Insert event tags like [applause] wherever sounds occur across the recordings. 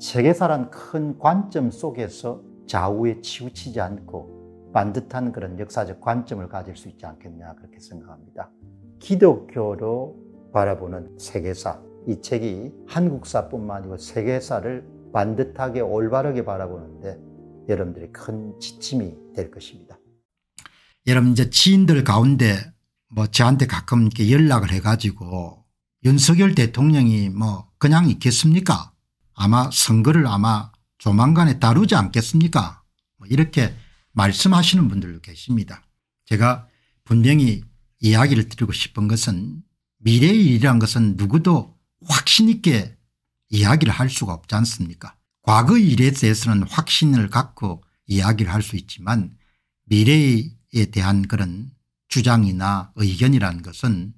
세계사란 큰 관점 속에서 좌우에 치우치지 않고 반듯한 그런 역사적 관점을 가질 수 있지 않겠냐 그렇게 생각합니다. 기독교로 바라보는 세계사 이 책이 한국사뿐만 아니고 세계사를 반듯하게 올바르게 바라보는데 여러분들이 큰 지침이 될 것입니다. 여러분 이제 지인들 가운데 뭐 저한테 가끔 이렇게 연락을 해가지고 윤석열 대통령이 뭐 그냥 있겠습니까? 아마 선거를 아마 조만간에 다루지 않겠습니까 뭐 이렇게 말씀하시는 분들도 계십니다. 제가 분명히 이야기를 드리고 싶은 것은 미래의 일이란 것은 누구도 확신 있게 이야기를 할 수가 없지 않습니까 과거 일에 대해서는 확신을 갖고 이야기를 할 수 있지만 미래에 대한 그런 주장이나 의견이라는 것은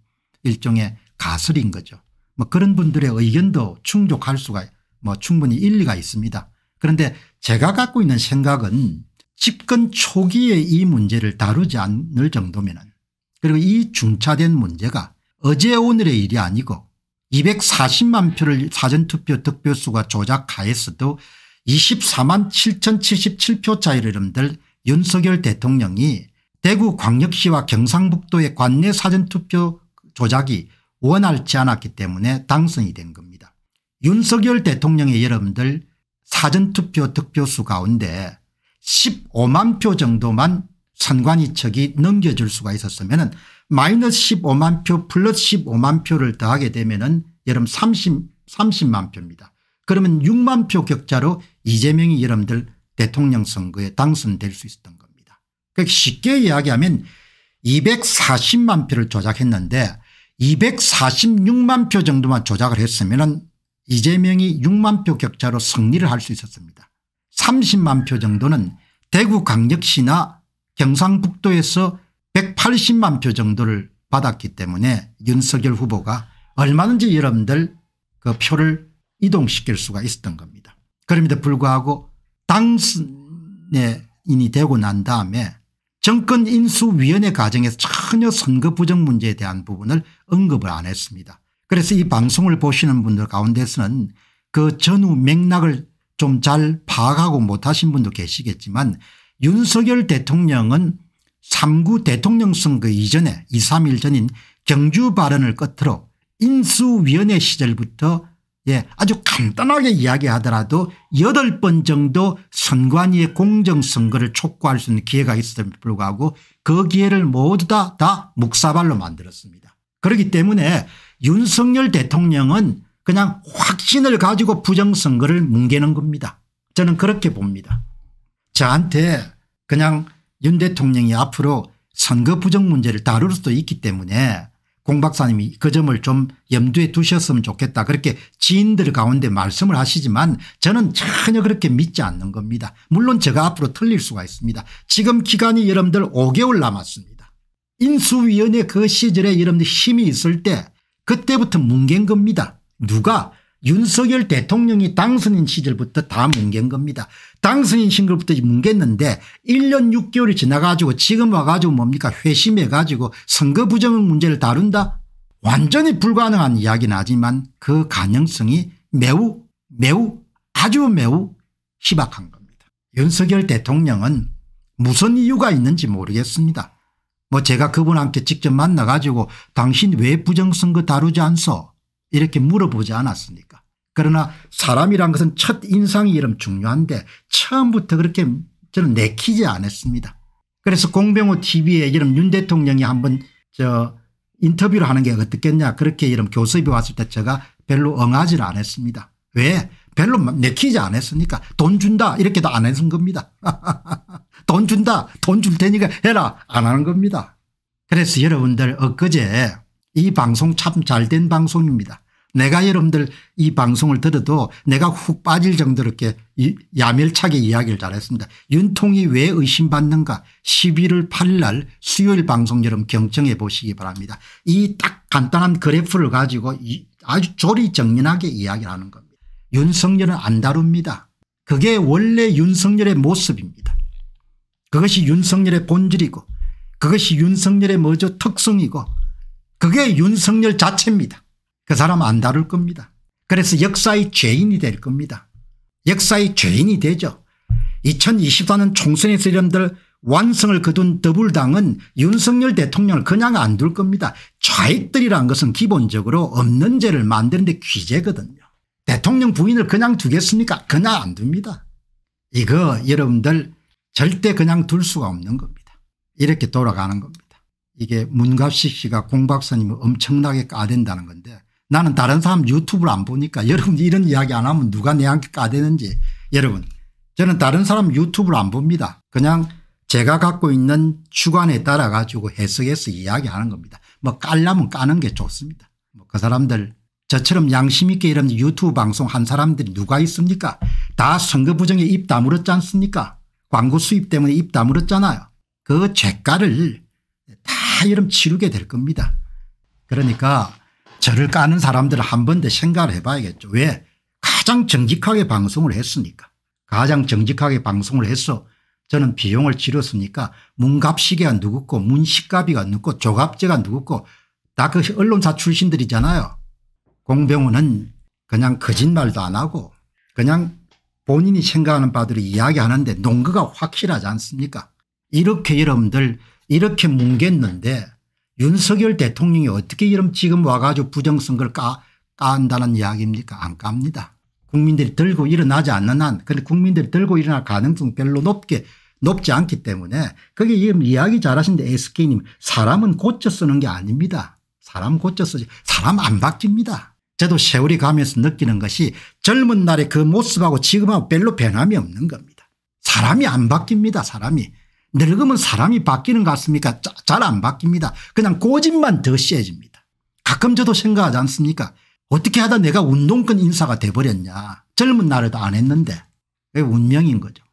일종의 가설인 거죠. 뭐 그런 분들의 의견도 충족할 수가 뭐 충분히 일리가 있습니다. 그런데 제가 갖고 있는 생각은 집권 초기에 이 문제를 다루지 않을 정도면 그리고 이 중차된 문제가 어제 오늘의 일이 아니고 240만 표를 사전투표 득표수가 조작하였어도 24만 7077표 차이를 이름들 윤석열 대통령이 대구 광역시와 경상북도의 관내 사전투표 조작이 원활치 않았기 때문에 당선이 된 겁니다. 윤석열 대통령의 여러분들 사전투표 득표수 가운데 15만 표 정도만 선관위 측이 넘겨줄 수가 있었으면 마이너스 15만 표 플러스 15만 표를 더하게 되면 은 여름 30, 30만 표입니다. 그러면 6만 표격자로 이재명이 여러분들 대통령 선거에 당선될 수 있었던 겁니다. 그러니까 쉽게 이야기하면 240만 표를 조작했는데 246만 표 정도만 조작을 했으면 이재명이 6만 표 격차로 승리를 할 수 있었습니다. 30만 표 정도는 대구광역시나 경상북도에서 180만 표 정도를 받았기 때문에 윤석열 후보가 얼마든지 여러분들 그 표를 이동시킬 수가 있었던 겁니다. 그럼에도 불구하고 당선인이 되고 난 다음에 정권인수위원회 과정에서 전혀 선거 부정 문제에 대한 부분을 언급을 안 했습니다. 그래서 이 방송을 보시는 분들 가운데서는 그 전후 맥락을 좀 잘 파악하고 못하신 분도 계시겠지만 윤석열 대통령은 3구 대통령 선거 이전에 2, 3일 전인 경주 발언을 끝으로 인수위원회 시절부터 예, 아주 간단하게 이야기하더라도 8번 정도 선관위의 공정선거를 촉구할 수 있는 기회가 있음도 불구하고 그 기회를 모두 다, 다 묵사발로 만들었습니다. 그렇기 때문에 윤석열 대통령은 그냥 확신을 가지고 부정선거를 뭉개는 겁니다. 저는 그렇게 봅니다. 저한테 그냥 윤 대통령이 앞으로 선거 부정 문제를 다룰 수도 있기 때문에 공 박사님이 그 점을 좀 염두에 두셨으면 좋겠다 그렇게 지인들 가운데 말씀을 하시지만 저는 전혀 그렇게 믿지 않는 겁니다. 물론 제가 앞으로 틀릴 수가 있습니다. 지금 기간이 여러분들 5개월 남았습니다. 인수위원회 그 시절에 여러분들 힘이 있을 때 그때부터 뭉갠 겁니다. 누가 윤석열 대통령이 당선인 시절부터 다 뭉갠 겁니다. 당선인 시글부터 뭉갰는데 1년 6개월이 지나가지고 지금 와가지고 뭡니까 회심해가지고 선거 부정 문제를 다룬다 완전히 불가능한 이야기는 하지만 그 가능성이 매우 매우 아주 매우 희박한 겁니다. 윤석열 대통령은 무슨 이유가 있는지 모르겠습니다. 뭐 제가 그분한테 직접 만나 가지고 당신 왜 부정선거 다루지 않소 이렇게 물어보지 않았습니까 그러나 사람이란 것은 첫 인상이 이름 중요한데 처음부터 그렇게 저는 내키지 않았습니다. 그래서 공병호 tv에 이름 윤 대통령이 한번 저 인터뷰를 하는 게 어떻겠냐 그렇게 이름 교섭이 왔을 때 제가 별로 응하지를 않았습니다. 왜? 별로 내키지 않았으니까 돈 준다 이렇게도 안 했은 겁니다. [laughs] 돈 준다 돈 줄 테니까 해라 안 하는 겁니다. 그래서 여러분들 엊그제 이 방송 참 잘 된 방송입니다. 내가 여러분들 이 방송을 들어도 내가 훅 빠질 정도로 이렇게 야멸차게 이야기를 잘했습니다. 윤통이 왜 의심받는가 11월 8일 날 수요일 방송 여러분 경청해 보시기 바랍니다. 이 딱 간단한 그래프를 가지고 아주 조리정연하게 이야기를 하는 겁니다. 윤석열은 안 다룹니다. 그게 원래 윤석열의 모습입니다. 그것이 윤석열의 본질이고 그것이 윤석열의 뭐죠 특성이고 그게 윤석열 자체입니다. 그 사람 안 다룰 겁니다. 그래서 역사의 죄인이 될 겁니다. 역사의 죄인이 되죠. 2024년 총선에서 이름들 완성을 거둔 더불당은 윤석열 대통령을 그냥 안 둘 겁니다. 좌익들이란 것은 기본적으로 없는 죄를 만드는 데 귀재거든요. 대통령 부인을 그냥 두겠습니까? 그냥 안 둡니다. 이거 여러분들 절대 그냥 둘 수가 없는 겁니다. 이렇게 돌아가는 겁니다. 이게 문갑식 씨가 공박사님을 엄청나게 까댄다는 건데 나는 다른 사람 유튜브를 안 보니까 여러분 이런 이야기 안 하면 누가 내한테 까대는지 여러분 저는 다른 사람 유튜브를 안 봅니다. 그냥 제가 갖고 있는 주관에 따라 가지고 해석해서 이야기하는 겁니다. 뭐 깔라면 까는 게 좋습니다. 뭐 그 사람들 저처럼 양심 있게 이런 유튜브 방송 한 사람들이 누가 있습니까 다 선거 부정에 입 다물었지 않습니까 광고 수입 때문에 입 다물었잖아요. 그 죄가를 다 이름 치르게 될 겁니다. 그러니까 저를 까는 사람들을 한 번 더 생각을 해봐야겠죠. 왜? 가장 정직하게 방송을 했으니까. 가장 정직하게 방송을 해서 저는 비용을 치렀으니까 문갑시계가 누구고 문식갑이가 누구고 조갑제가 누구고 다 그 언론사 출신들이잖아요. 공병호는 그냥 거짓말도 안 하고 그냥 본인이 생각하는 바대로 이야기하는데 농거가 확실하지 않습니까 이렇게 여러분들 이렇게 뭉갰는데 윤석열 대통령이 어떻게 이런 지금 와가지고 부정선거를 까, 까한다는 이야기입니까 안 깝니다. 국민들이 들고 일어나지 않는 한 근데 국민들이 들고 일어날 가능성 별로 높게 높지 않기 때문에 그게 지금 이야기 잘하신데 SK님 사람은 고쳐 쓰는 게 아닙니다. 사람 고쳐 쓰지 사람 안 바뀝니다. 저도 세월이 가면서 느끼는 것이 젊은 날의 그 모습하고 지금하고 별로 변함이 없는 겁니다. 사람이 안 바뀝니다. 사람이. 늙으면 사람이 바뀌는 것 같습니까 잘 안 바뀝니다. 그냥 고집만 더 세집니다. 가끔 저도 생각하지 않습니까 어떻게 하다 내가 운동권 인사가 돼버렸냐 젊은 날에도 안 했는데 그게 운명인 거죠.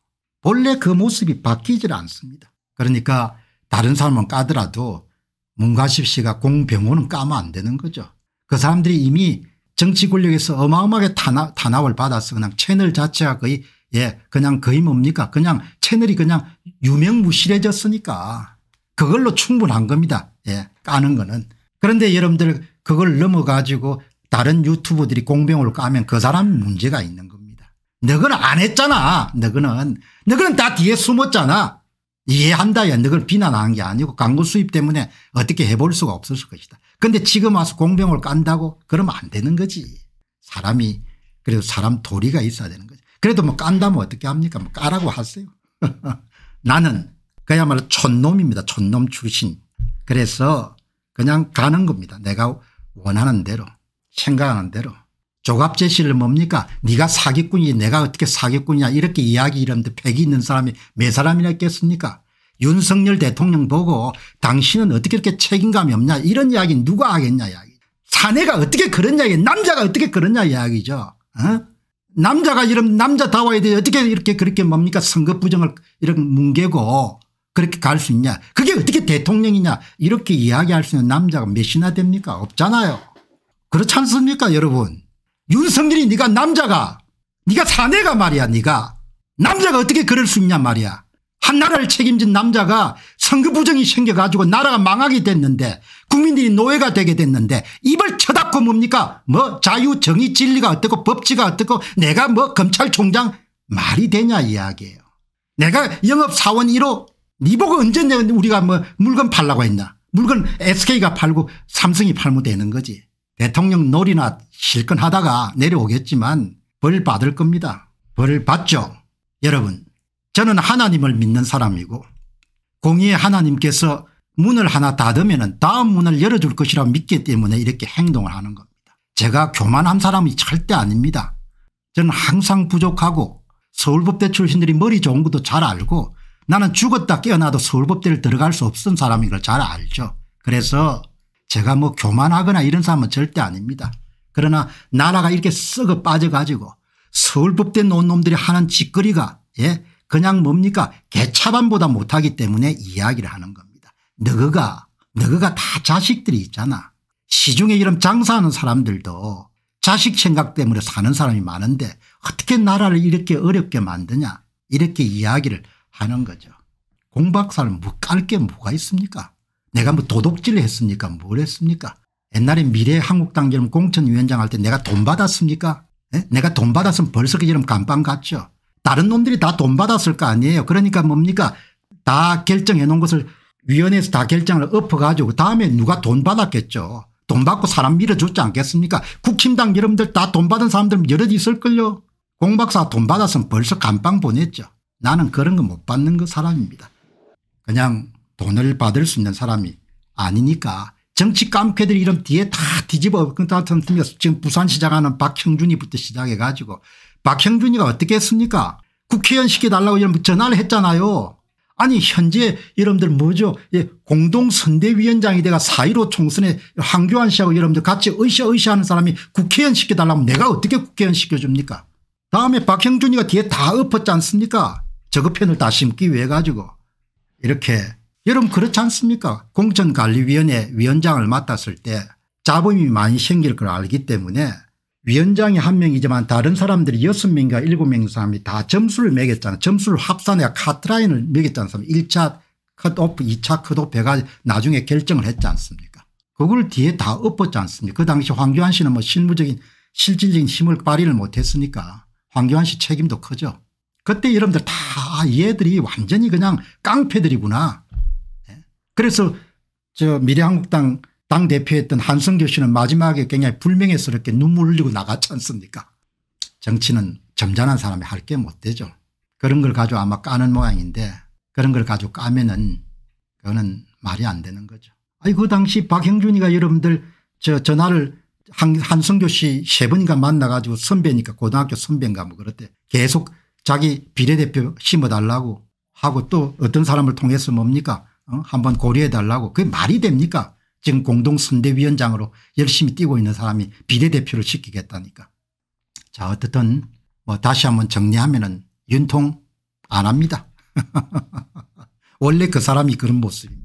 원래그 모습이 바뀌질 않습니다. 그러니까 다른 사람은 까더라도 문과십시가공병원은 까면 안 되는 거죠. 그 사람들이 이미 정치 권력에서 어마어마하게 탄압, 탄압을 받아서 그냥 채널 자체가 거의 예 그냥 거의 뭡니까 그냥 채널이 그냥 유명무실해졌으니까 그걸로 충분한 겁니다. 예 까는 거는. 그런데 여러분들 그걸 넘어가지고 다른 유튜버들이 공병을 까면 그 사람 문제가 있는 겁니다. 너는 안 했잖아. 너는. 너는 다 뒤에 숨었잖아. 이해한다 연득을 비난하는 게 아니고 광고 수입 때문에 어떻게 해볼 수가 없었을 것이다. 그런데 지금 와서 공병을 깐다고 그러면 안 되는 거지. 사람이 그래도 사람 도리가 있어야 되는 거지. 그래도 뭐 깐다면 어떻게 합니까 뭐 까라고 하세요. [laughs] 나는 그야말로 촌놈입니다. 촌놈 출신. 그래서 그냥 가는 겁니다. 내가 원하는 대로 생각하는 대로 조갑 제시를 뭡니까 네가 사기꾼이 내가 어떻게 사기꾼이야 이렇게 이야기 이러는데 백이 있는 사람이 몇 사람이나 있겠습니까 윤석열 대통령 보고 당신은 어떻게 이렇게 책임감이 없냐 이런 이야기 누가 하겠냐 이야기. 사내가 어떻게 그러냐 이야기 남자가 어떻게 그러냐 이야기죠. 어? 남자가 이런 남자다워야 돼 어떻게 이렇게 그렇게 뭡니까 선거 부정을 이렇게 뭉개고 그렇게 갈 수 있냐 그게 어떻게 대통령이냐 이렇게 이야기할 수 있는 남자가 몇이나 됩니까 없잖아요. 그렇지 않습니까 여러분 윤석열이 네가 남자가 네가 사내가 말이야 네가 남자가 어떻게 그럴 수 있냐 말이야 한 나라를 책임진 남자가 선거 부정이 생겨가지고 나라가 망하게 됐는데 국민들이 노예가 되게 됐는데 입을 쳐닫고 뭡니까 뭐 자유 정의 진리가 어떻고 법치가 어떻고 내가 뭐 검찰총장 말이 되냐 이야기예요. 내가 영업사원 1호 니 보고 언제 내가 우리가 뭐 물건 팔라고 했나 물건 SK가 팔고 삼성이 팔면 되는 거지. 대통령 놀이나 실컷 하다가 내려오겠지만 벌 받을 겁니다. 벌 받죠. 여러분 저는 하나님을 믿는 사람이고 공의의 하나님께서 문을 하나 닫으면 다음 문을 열어줄 것이라고 믿기 때문에 이렇게 행동을 하는 겁니다. 제가 교만한 사람이 절대 아닙니다. 저는 항상 부족하고 서울법대 출신들이 머리 좋은 것도 잘 알고 나는 죽었다 깨어나도 서울법대를 들어갈 수없은 사람인 걸 잘 알죠. 그래서 제가 뭐 교만하거나 이런 사람은 절대 아닙니다. 그러나 나라가 이렇게 썩어 빠져가지고 서울법대 놓은 놈들이 하는 짓거리가 예 그냥 뭡니까 개차반보다 못하기 때문에 이야기를 하는 겁니다. 너가너가다 자식들이 있잖아. 시중에 이런 장사하는 사람들도 자식 생각 때문에 사는 사람이 많은데 어떻게 나라를 이렇게 어렵게 만드냐 이렇게 이야기를 하는 거죠. 공박사를 뭐깔게 뭐가 있습니까 내가 뭐 도둑질을 했습니까 뭘 했습니까 옛날에 미래한국당처럼 공천위원장 할 때 내가 돈 받았습니까 에? 예? 내가 돈 받았으면 벌써 그처럼 감방 갔죠. 다른 놈들이 다 돈 받았을 거 아니에요. 그러니까 뭡니까 다 결정해 놓은 것을 위원회에서 다 결정을 엎어가지고 다음에 누가 돈 받았겠죠. 돈 받고 사람 밀어줬지 않겠습니까 국힘당 여러분들 다 돈 받은 사람들 여럿 있을걸요. 공박사 돈 받았으면 벌써 감방 보냈죠. 나는 그런 거 못 받는 거 그 사람입니다. 그냥 돈을 받을 수 있는 사람이 아니니까 정치 깜패들이 이런 뒤에 다 뒤집어 엎은 듯틈에 지금 부산시장 하는 박형준이부터 시작해 가지고 박형준이가 어떻게 했습니까 국회의원 시켜달라고 전화를 했잖아요. 아니 현재 여러분들 뭐죠 예, 공동선대위원장이 내가 4.15 총선에 황교안 씨하고 여러분들 같이 의시의시하는 사람이 국회의원 시켜달라면 내가 어떻게 국회의원 시켜줍니까 다음에 박형준이가 뒤에 다 엎었지 않습니까 저거 편을 다 심기 위해 가지고 이렇게 여러분 그렇지 않습니까 공천관리위원회 위원장을 맡았을 때 잡음이 많이 생길 걸 알기 때문에 위원장이 한 명이지만 다른 사람들이 여섯 명인가 일곱 명인 사람이 다 점수를 매겼잖아. 점수를 합산해 카트라인을 매겼잖아. 1차 컷오프 2차 컷오프 해가 나중에 결정을 했지 않습니까 그걸 뒤에 다 엎었지 않습니까 그 당시 황교안 씨는 뭐 실무적인 실질적인 힘을 발휘를 못했으니까 황교안 씨 책임도 크죠. 그때 여러분들 다 얘들이 아, 완전히 그냥 깡패들이구나. 예. 그래서 저 미래한국당 당 대표했던 한성교 씨는 마지막에 굉장히 불명예스럽게 눈물 흘리고 나갔지 않습니까 정치는 점잖은 사람이 할 게 못 되죠. 그런 걸 가지고 아마 까는 모양인데 그런 걸 가지고 까면은 그거는 말이 안 되는 거죠. 아니 그 당시 박형준이가 여러분들 저 전화를 한, 한성교 씨 세 번인가 만나가지고 선배니까 고등학교 선배인가 뭐 그랬대. 계속 자기 비례대표 심어달라고 하고 또 어떤 사람을 통해서 뭡니까 어? 한번 고려해달라고 그게 말이 됩니까 지금 공동선대위원장으로 열심히 뛰고 있는 사람이 비례대표를 시키겠다니까. 자 어떻든 뭐 다시 한번 정리하면 은 윤통 안 합니다. [laughs] 원래 그 사람이 그런 모습입니다.